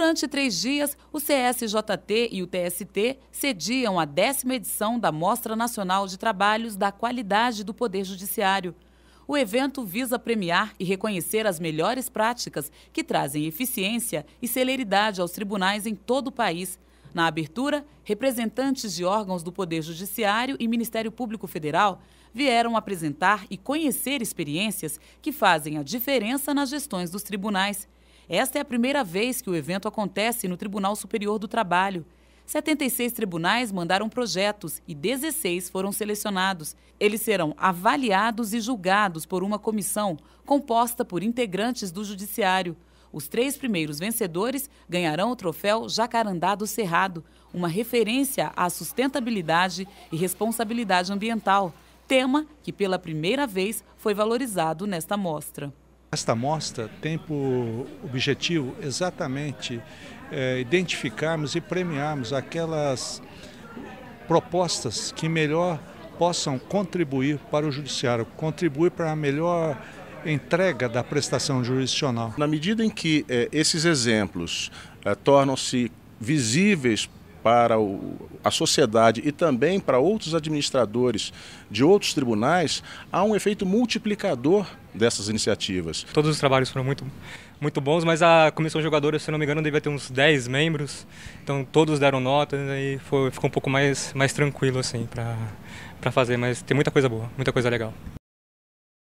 Durante três dias, o CSJT e o TST cediam a décima edição da Mostra Nacional de Trabalhos da Qualidade do Poder Judiciário. O evento visa premiar e reconhecer as melhores práticas que trazem eficiência e celeridade aos tribunais em todo o país. Na abertura, representantes de órgãos do Poder Judiciário e Ministério Público Federal vieram apresentar e conhecer experiências que fazem a diferença nas gestões dos tribunais. Esta é a primeira vez que o evento acontece no Tribunal Superior do Trabalho. 76 tribunais mandaram projetos e 16 foram selecionados. Eles serão avaliados e julgados por uma comissão composta por integrantes do Judiciário. Os três primeiros vencedores ganharão o troféu Jacarandá do Cerrado, uma referência à sustentabilidade e responsabilidade ambiental, tema que pela primeira vez foi valorizado nesta mostra. Esta mostra tem por objetivo exatamente é, identificarmos e premiarmos aquelas propostas que melhor possam contribuir para o judiciário, contribuir para a melhor entrega da prestação jurisdicional. Na medida em que é, esses exemplos é, tornam-se visíveis para o, a sociedade e também para outros administradores de outros tribunais, há um efeito multiplicador dessas iniciativas. Todos os trabalhos foram muito, muito bons, mas a comissão jogadora, se não me engano, devia ter uns 10 membros, então todos deram nota e foi, ficou um pouco mais, mais tranquilo assim para fazer, mas tem muita coisa boa, muita coisa legal.